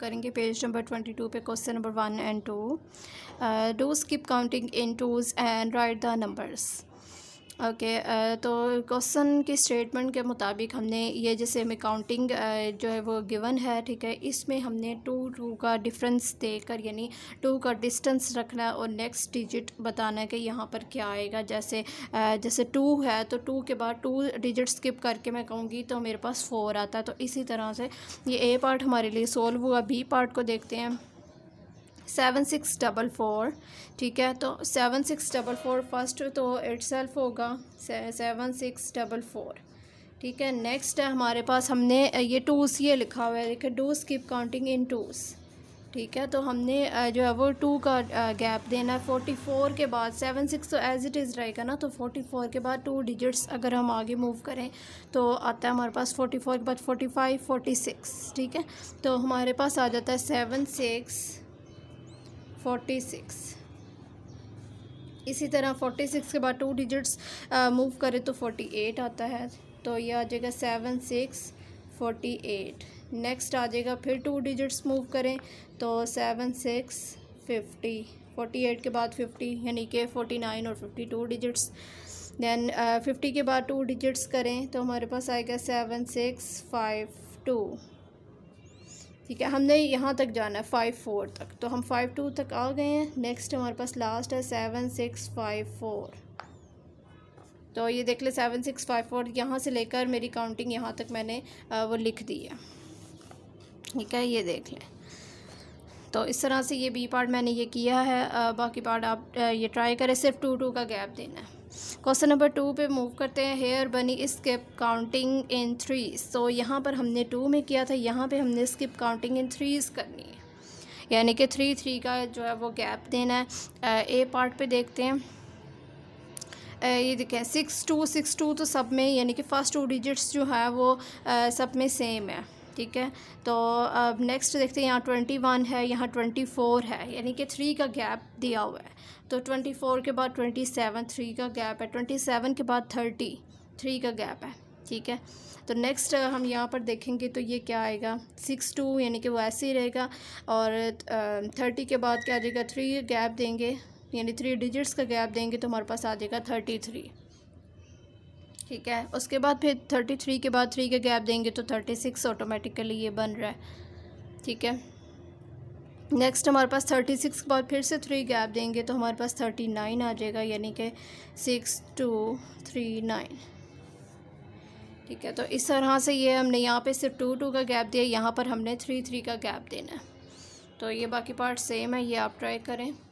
करेंगे page number twenty two पर question number one and two do skip counting in twos and write the numbers okay okay, uh, तो question की statement के मुताबिक हमने ये जैसे हमें काउंटिंग uh, जो है वो गिवन है ठीक है इसमें हमने टू टू का डिफरेंस देकर यानी टू का डिस्टेंस रखना और नेक्स्ट डिजिट बताना है कि यहाँ पर क्या आएगा जैसे uh, जैसे टू है तो टू के बाद टू डिजिट स्किप करके मैं कहूँगी तो मेरे पास फ़ोर आता है तो इसी तरह से ये ए पार्ट हमारे लिए सोल्व हुआ बी पार्ट को देखते हैं सेवन सिक्स डबल फोर ठीक है तो seven six double four first तो एट सेल्फ होगा सेवन सिक्स डबल फोर ठीक है नेक्स्ट है हमारे पास हमने ये टूस ये लिखा हुआ है देखिए do skip counting in twos ठीक है तो हमने जो है वो टू का गैप देना है फोर्टी फोर के बाद सेवन सिक्स तो एज इट इज़ रहेगा ना तो फोर्टी फोर के बाद टू डिजिट्स अगर हम आगे मूव करें तो आता है हमारे पास फोर्टी फोर के बाद फोर्टी फाइव फोर्टी सिक्स ठीक है तो हमारे पास आ जाता है सेवन सिक्स फोर्टी सिक्स इसी तरह फोर्टी सिक्स के बाद टू डिजिट्स मूव करें तो फोर्टी एट आता है तो ये आ जाएगा seven six forty eight next आ जाएगा फिर टू डिजिट्स मूव करें तो seven six fifty forty eight के बाद फिफ्टी यानी कि फोर्टी नाइन और fifty two digits then fifty के बाद टू डिजिट्स करें तो हमारे पास आएगा सेवन सिक्स फाइव टू ठीक है हमने यहाँ तक जाना है फाइव फोर तक तो हम फाइव टू तक आ गए हैं नेक्स्ट हमारे पास लास्ट है सेवन सिक्स फाइव फोर तो ये देख ले सेवन सिक्स फाइव फोर यहाँ से लेकर मेरी काउंटिंग यहाँ तक मैंने वो लिख दी है ठीक है ये देख लें तो इस तरह से ये बी पार्ट मैंने ये किया है बाकी पार्ट आप ये ट्राई करें सिर्फ टू टू का गैप देना है क्वेश्चन नंबर टू पे मूव करते हैं हेयर बनी skip counting in three so यहाँ पर हमने टू में किया था यहाँ पे हमने स्किप काउंटिंग इन थ्रीज़ करनी है यानी कि थ्री थ्री का जो है वो गैप देना है ए पार्ट पे देखते हैं ये देखें सिक्स टू सिक्स टू तो सब में यानी कि फ़र्स्ट टू डिजिट्स जो है वो सब में सेम है ठीक है तो अब नेक्स्ट देखते हैं यहाँ ट्वेंटी वन है यहाँ ट्वेंटी फोर है यानी कि थ्री का गैप दिया हुआ है तो ट्वेंटी फोर के बाद ट्वेंटी सेवन थ्री का गैप है ट्वेंटी सेवन के बाद थर्टी थ्री का गैप है ठीक है तो नेक्स्ट हम यहाँ पर देखेंगे तो ये क्या आएगा सिक्स टू यानी कि वो ऐसे ही रहेगा और थर्टी के बाद क्या आ जाएगा थ्री गैप देंगे यानी थ्री डिजिट्स का गैप देंगे तो हमारे पास आ जाएगा थर्टी थ्री ठीक है उसके बाद फिर थर्टी थ्री के बाद थ्री का गैप देंगे तो थर्टी सिक्स ऑटोमेटिकली ये बन रहा है ठीक है नेक्स्ट हमारे पास थर्टी सिक्स के बाद फिर से थ्री गैप देंगे तो हमारे पास थर्टी नाइन आ जाएगा यानी कि सिक्स टू थ्री नाइन ठीक है तो इस तरह से ये हमने यहाँ पे सिर्फ टू टू का गैप दिया यहाँ पर हमने थ्री थ्री का गैप देना है तो ये बाकी पार्ट सेम है ये आप ट्राई करें